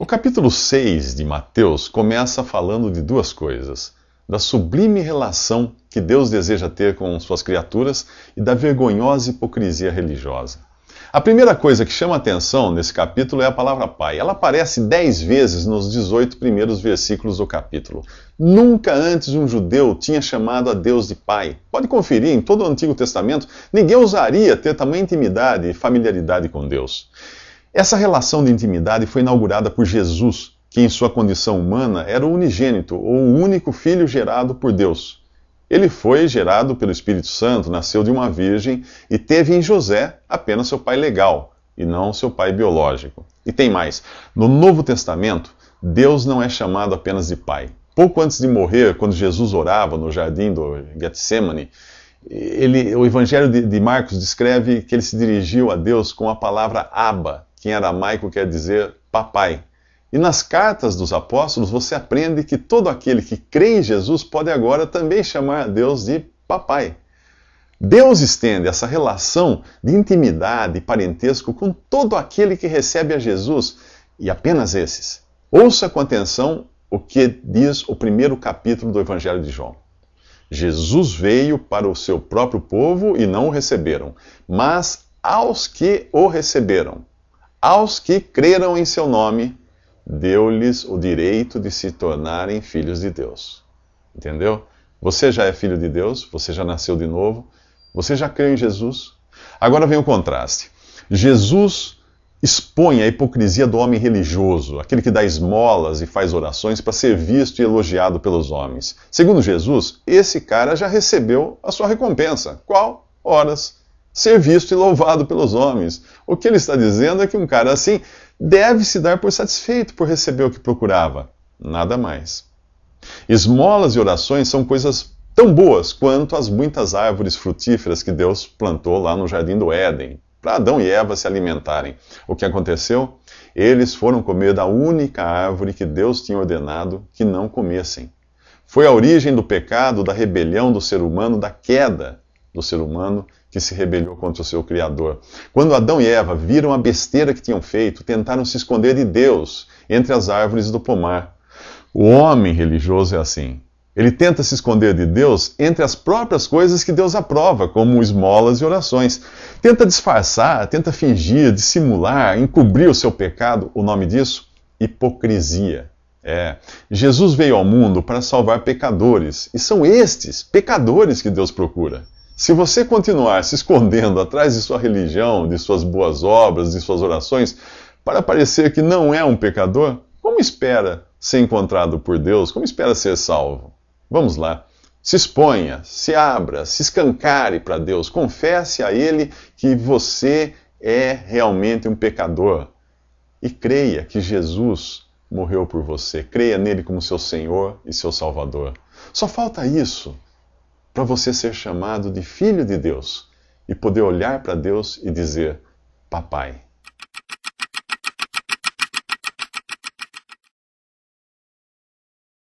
O capítulo 6 de Mateus começa falando de duas coisas: da sublime relação que Deus deseja ter com suas criaturas e da vergonhosa hipocrisia religiosa. A primeira coisa que chama atenção nesse capítulo é a palavra Pai. Ela aparece dez vezes nos 18 primeiros versículos do capítulo. Nunca antes um judeu tinha chamado a Deus de Pai. Pode conferir, em todo o Antigo Testamento, ninguém ousaria ter tamanha intimidade e familiaridade com Deus. Essa relação de intimidade foi inaugurada por Jesus, que em sua condição humana era o unigênito, ou o único filho gerado por Deus. Ele foi gerado pelo Espírito Santo, nasceu de uma virgem e teve em José apenas seu pai legal e não seu pai biológico. E tem mais: no Novo Testamento, Deus não é chamado apenas de pai. Pouco antes de morrer, quando Jesus orava no jardim do Getsemane, ele, o Evangelho de, de Marcos descreve que ele se dirigiu a Deus com a palavra Abba, que em aramaico quer dizer papai. E nas cartas dos apóstolos você aprende que todo aquele que crê em Jesus pode agora também chamar a Deus de papai. Deus estende essa relação de intimidade e parentesco com todo aquele que recebe a Jesus, e apenas esses. Ouça com atenção o que diz o primeiro capítulo do Evangelho de João. Jesus veio para o seu próprio povo e não o receberam, mas aos que o receberam, aos que creram em seu nome, deu-lhes o direito de se tornarem filhos de Deus. Entendeu? Você já é filho de Deus, você já nasceu de novo, você já creu em Jesus. Agora vem o contraste. Jesus expõe a hipocrisia do homem religioso, aquele que dá esmolas e faz orações para ser visto e elogiado pelos homens. Segundo Jesus, esse cara já recebeu a sua recompensa. Qual? Horas ser visto e louvado pelos homens. O que ele está dizendo é que um cara assim deve se dar por satisfeito por receber o que procurava, nada mais. Esmolas e orações são coisas tão boas quanto as muitas árvores frutíferas que Deus plantou lá no jardim do Éden, para Adão e Eva se alimentarem. O que aconteceu? Eles foram comer da única árvore que Deus tinha ordenado que não comessem. Foi a origem do pecado, da rebelião do ser humano, da queda do ser humano que se rebelou contra o seu Criador. Quando Adão e Eva viram a besteira que tinham feito, tentaram se esconder de Deus entre as árvores do pomar. O homem religioso é assim. Ele tenta se esconder de Deus entre as próprias coisas que Deus aprova, como esmolas e orações. Tenta disfarçar, tenta fingir, dissimular, encobrir o seu pecado. O nome disso? Hipocrisia. É. Jesus veio ao mundo para salvar pecadores, e são estes, pecadores, que Deus procura. Se você continuar se escondendo atrás de sua religião, de suas boas obras, de suas orações, para parecer que não é um pecador, como espera ser encontrado por Deus? Como espera ser salvo? Vamos lá. Se exponha, se abra, se escancare para Deus. Confesse a Ele que você é realmente um pecador. E creia que Jesus morreu por você. Creia nele como seu Senhor e seu Salvador. Só falta isso para você ser chamado de filho de Deus e poder olhar para Deus e dizer: Papai.